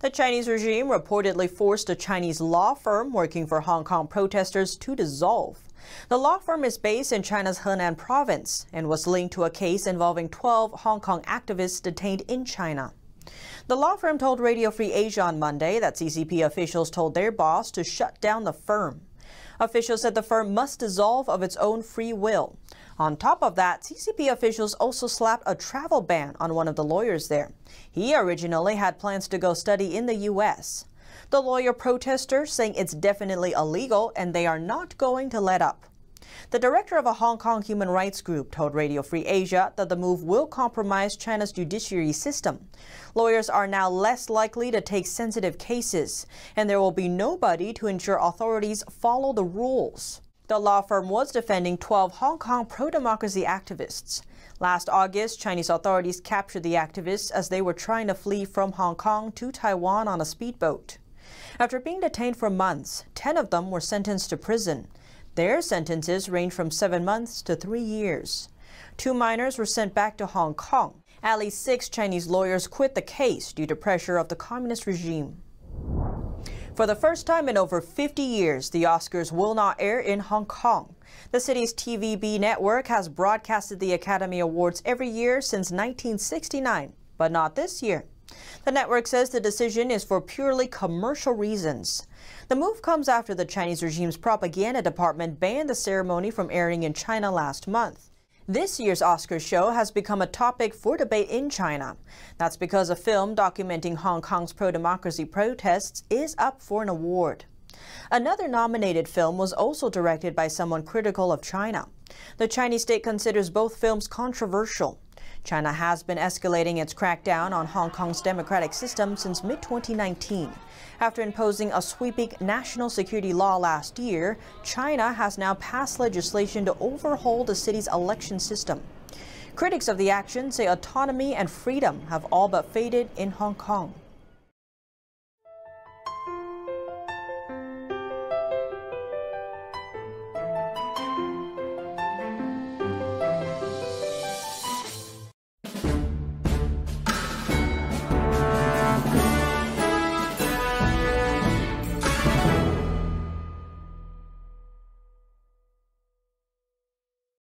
The Chinese regime reportedly forced a Chinese law firm working for Hong Kong protesters to dissolve. The law firm is based in China's Henan province and was linked to a case involving 12 Hong Kong activists detained in China. The law firm told Radio Free Asia on Monday that CCP officials told their boss to shut down the firm. Officials said the firm must dissolve of its own free will. On top of that, CCP officials also slapped a travel ban on one of the lawyers there. He originally had plans to go study in the U.S. The lawyer protesters saying it's definitely illegal and they are not going to let up. The director of a Hong Kong human rights group told Radio Free Asia that the move will compromise China's judiciary system. Lawyers are now less likely to take sensitive cases, and there will be nobody to ensure authorities follow the rules. The law firm was defending 12 Hong Kong pro-democracy activists. Last August, Chinese authorities captured the activists as they were trying to flee from Hong Kong to Taiwan on a speedboat. After being detained for months, 10 of them were sentenced to prison. Their sentences range from seven months to three years. Two minors were sent back to Hong Kong. At least six Chinese lawyers quit the case due to pressure of the communist regime. For the first time in over 50 years, the Oscars will not air in Hong Kong. The city's TVB network has broadcasted the Academy Awards every year since 1969, but not this year. The network says the decision is for purely commercial reasons. The move comes after the Chinese regime's propaganda department banned the ceremony from airing in China last month. This year's Oscar show has become a topic for debate in China. That's because a film documenting Hong Kong's pro-democracy protests is up for an award. Another nominated film was also directed by someone critical of China. The Chinese state considers both films controversial. China has been escalating its crackdown on Hong Kong's democratic system since mid 2019. After imposing a sweeping national security law last year, China has now passed legislation to overhaul the city's election system. Critics of the action say autonomy and freedom have all but faded in Hong Kong.